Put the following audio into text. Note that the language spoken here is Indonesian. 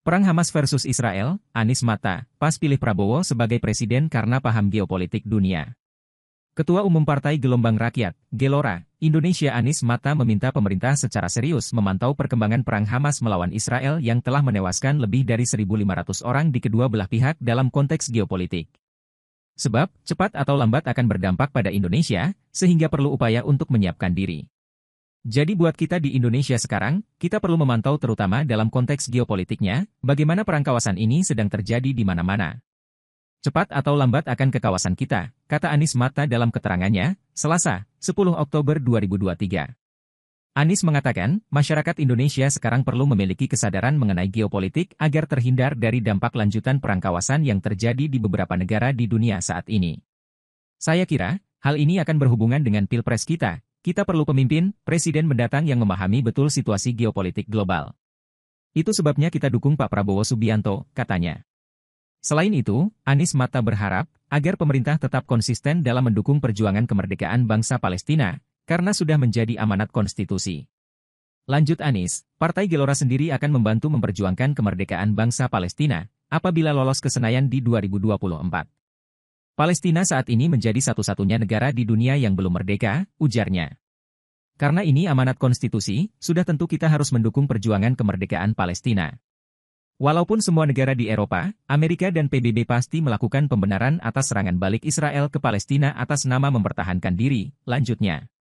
Perang Hamas versus Israel, Anis Mata, pas pilih Prabowo sebagai presiden karena paham geopolitik dunia. Ketua Umum Partai Gelombang Rakyat, Gelora, Indonesia Anis Mata meminta pemerintah secara serius memantau perkembangan perang Hamas melawan Israel yang telah menewaskan lebih dari 1.500 orang di kedua belah pihak dalam konteks geopolitik. Sebab, cepat atau lambat akan berdampak pada Indonesia, sehingga perlu upaya untuk menyiapkan diri. Jadi buat kita di Indonesia sekarang, kita perlu memantau terutama dalam konteks geopolitiknya, bagaimana perang kawasan ini sedang terjadi di mana-mana. Cepat atau lambat akan ke kawasan kita, kata Anies Mata dalam keterangannya, Selasa, 10 Oktober 2023. Anies mengatakan, masyarakat Indonesia sekarang perlu memiliki kesadaran mengenai geopolitik agar terhindar dari dampak lanjutan perang kawasan yang terjadi di beberapa negara di dunia saat ini. Saya kira, hal ini akan berhubungan dengan pilpres kita, kita perlu pemimpin, presiden mendatang yang memahami betul situasi geopolitik global. Itu sebabnya kita dukung Pak Prabowo Subianto, katanya. Selain itu, Anies Mata berharap agar pemerintah tetap konsisten dalam mendukung perjuangan kemerdekaan bangsa Palestina, karena sudah menjadi amanat konstitusi. Lanjut Anies, Partai Gelora sendiri akan membantu memperjuangkan kemerdekaan bangsa Palestina apabila lolos ke Senayan di 2024. Palestina saat ini menjadi satu-satunya negara di dunia yang belum merdeka, ujarnya. Karena ini amanat konstitusi, sudah tentu kita harus mendukung perjuangan kemerdekaan Palestina. Walaupun semua negara di Eropa, Amerika dan PBB pasti melakukan pembenaran atas serangan balik Israel ke Palestina atas nama mempertahankan diri, lanjutnya.